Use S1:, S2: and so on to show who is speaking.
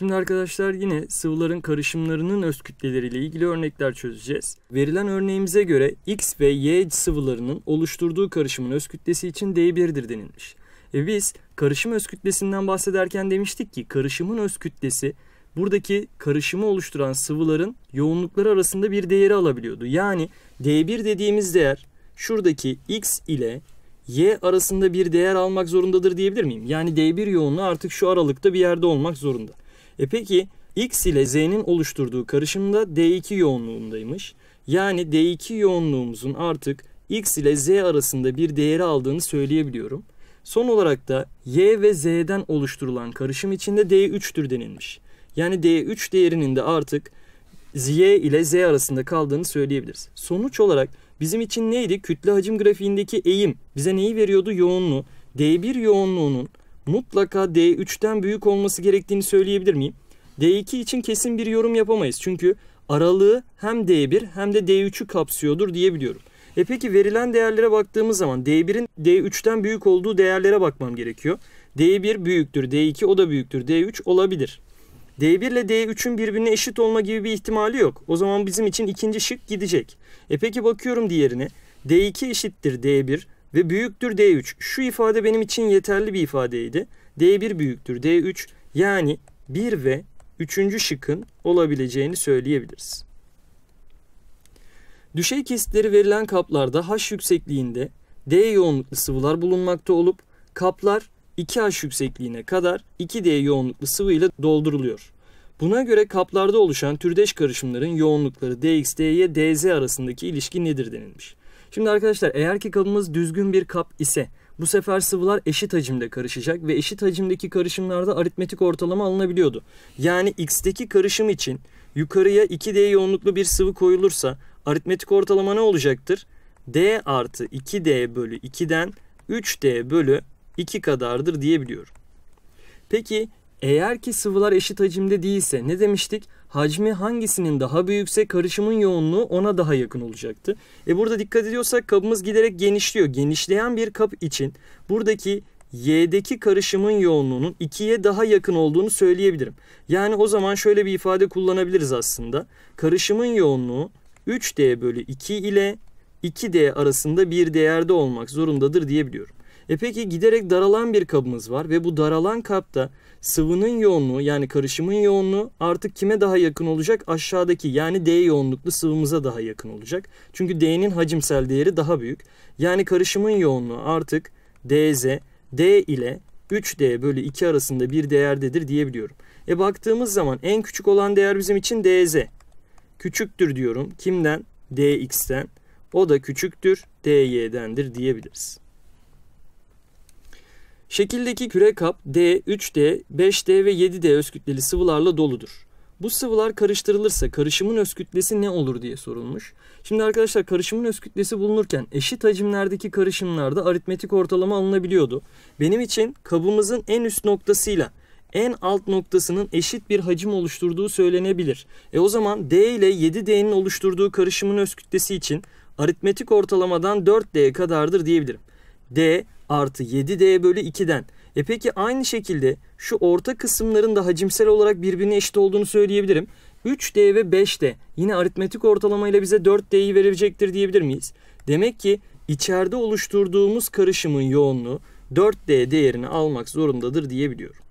S1: Şimdi arkadaşlar yine sıvıların karışımlarının öz kütleleriyle ilgili örnekler çözeceğiz. Verilen örneğimize göre X ve Y sıvılarının oluşturduğu karışımın öz kütlesi için D1'dir denilmiş. E biz karışım öz kütlesinden bahsederken demiştik ki karışımın öz kütlesi buradaki karışımı oluşturan sıvıların yoğunlukları arasında bir değeri alabiliyordu. Yani D1 dediğimiz değer şuradaki X ile Y arasında bir değer almak zorundadır diyebilir miyim? Yani D1 yoğunluğu artık şu aralıkta bir yerde olmak zorunda. E peki X ile Z'nin oluşturduğu karışımda D2 yoğunluğundaymış. Yani D2 yoğunluğumuzun artık X ile Z arasında bir değeri aldığını söyleyebiliyorum. Son olarak da Y ve Z'den oluşturulan karışım içinde D3'tür denilmiş. Yani D3 değerinin de artık Y ile Z arasında kaldığını söyleyebiliriz. Sonuç olarak bizim için neydi? Kütle hacim grafiğindeki eğim bize neyi veriyordu? Yoğunluğu. D1 yoğunluğunun mutlaka D3'ten büyük olması gerektiğini söyleyebilir miyim? D2 için kesin bir yorum yapamayız. Çünkü aralığı hem D1 hem de D3'ü kapsıyordur diyebiliyorum. E peki verilen değerlere baktığımız zaman D1'in D3'ten büyük olduğu değerlere bakmam gerekiyor. D1 büyüktür, D2 o da büyüktür, D3 olabilir. D1 ile D3'ün birbirine eşit olma gibi bir ihtimali yok. O zaman bizim için ikinci şık gidecek. E peki bakıyorum diğerine. D2 eşittir D1, ve büyüktür D3. Şu ifade benim için yeterli bir ifadeydi. D1 büyüktür D3 yani 1 ve 3. şıkın olabileceğini söyleyebiliriz. Düşey kesitleri verilen kaplarda H yüksekliğinde D yoğunluklu sıvılar bulunmakta olup kaplar 2H yüksekliğine kadar 2D yoğunluklu sıvı ile dolduruluyor. Buna göre kaplarda oluşan türdeş karışımların yoğunlukları DX, DY, DZ arasındaki ilişki nedir denilmiş. Şimdi arkadaşlar eğer ki kabımız düzgün bir kap ise bu sefer sıvılar eşit hacimde karışacak ve eşit hacimdeki karışımlarda aritmetik ortalama alınabiliyordu. Yani x'teki karışım için yukarıya 2D yoğunluklu bir sıvı koyulursa aritmetik ortalama ne olacaktır? D artı 2D bölü 2'den 3D bölü 2 kadardır diyebiliyorum. Peki eğer ki sıvılar eşit hacimde değilse ne demiştik? Hacmi hangisinin daha büyükse karışımın yoğunluğu ona daha yakın olacaktı. E burada dikkat ediyorsak kabımız giderek genişliyor. Genişleyen bir kap için buradaki Y'deki karışımın yoğunluğunun 2'ye daha yakın olduğunu söyleyebilirim. Yani o zaman şöyle bir ifade kullanabiliriz aslında. Karışımın yoğunluğu 3D bölü 2 ile 2D arasında bir değerde olmak zorundadır diyebiliyorum. E peki giderek daralan bir kabımız var ve bu daralan kapta sıvının yoğunluğu yani karışımın yoğunluğu artık kime daha yakın olacak? Aşağıdaki yani D yoğunluklu sıvımıza daha yakın olacak. Çünkü D'nin hacimsel değeri daha büyük. Yani karışımın yoğunluğu artık DZ, D ile 3D bölü 2 arasında bir değerdedir diyebiliyorum. E baktığımız zaman en küçük olan değer bizim için DZ. Küçüktür diyorum. Kimden? DX'ten. O da küçüktür. DY'dendir diyebiliriz. Şekildeki küre kap D, 3D, 5D ve 7D özkütleli sıvılarla doludur. Bu sıvılar karıştırılırsa karışımın özkütlesi ne olur diye sorulmuş. Şimdi arkadaşlar karışımın özkütlesi bulunurken eşit hacimlerdeki karışımlarda aritmetik ortalama alınabiliyordu. Benim için kabımızın en üst noktasıyla en alt noktasının eşit bir hacim oluşturduğu söylenebilir. E o zaman D ile 7D'nin oluşturduğu karışımın özkütlesi için aritmetik ortalamadan 4D kadardır diyebilirim. D artı 7D bölü 2'den. E peki aynı şekilde şu orta kısımların da hacimsel olarak birbirine eşit olduğunu söyleyebilirim. 3D ve 5D yine aritmetik ortalamayla bize 4D'yi verecektir diyebilir miyiz? Demek ki içeride oluşturduğumuz karışımın yoğunluğu 4D değerini almak zorundadır diyebiliyorum.